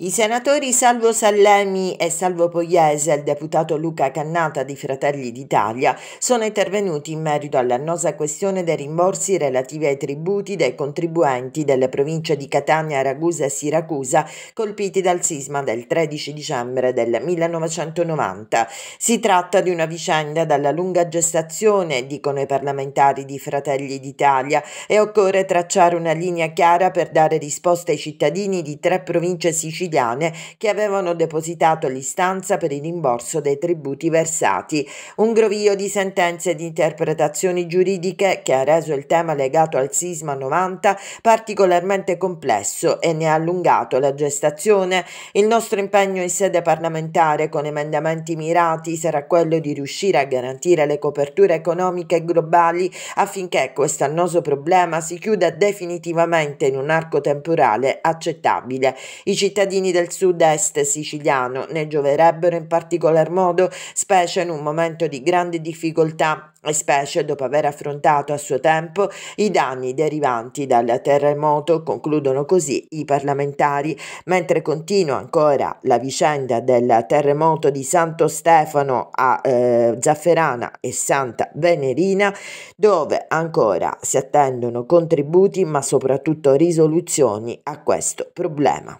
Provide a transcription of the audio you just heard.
I senatori Salvo Sallemi e Salvo Pogliese e il deputato Luca Cannata di Fratelli d'Italia sono intervenuti in merito all'annosa questione dei rimborsi relativi ai tributi dei contribuenti delle province di Catania, Ragusa e Siracusa colpiti dal sisma del 13 dicembre del 1990. Si tratta di una vicenda dalla lunga gestazione, dicono i parlamentari di Fratelli d'Italia, e occorre tracciare una linea chiara per dare risposta ai cittadini di tre province siciliane siciliane che avevano depositato l'istanza per il rimborso dei tributi versati. Un groviglio di sentenze e di interpretazioni giuridiche che ha reso il tema legato al sisma 90 particolarmente complesso e ne ha allungato la gestazione. Il nostro impegno in sede parlamentare con emendamenti mirati sarà quello di riuscire a garantire le coperture economiche globali affinché questo annoso problema si chiuda definitivamente in un arco temporale accettabile. I cittadini cittadini del sud-est siciliano, ne gioverebbero in particolar modo, specie in un momento di grande difficoltà e specie dopo aver affrontato a suo tempo i danni derivanti dal terremoto, concludono così i parlamentari, mentre continua ancora la vicenda del terremoto di Santo Stefano a eh, Zafferana e Santa Venerina, dove ancora si attendono contributi ma soprattutto risoluzioni a questo problema.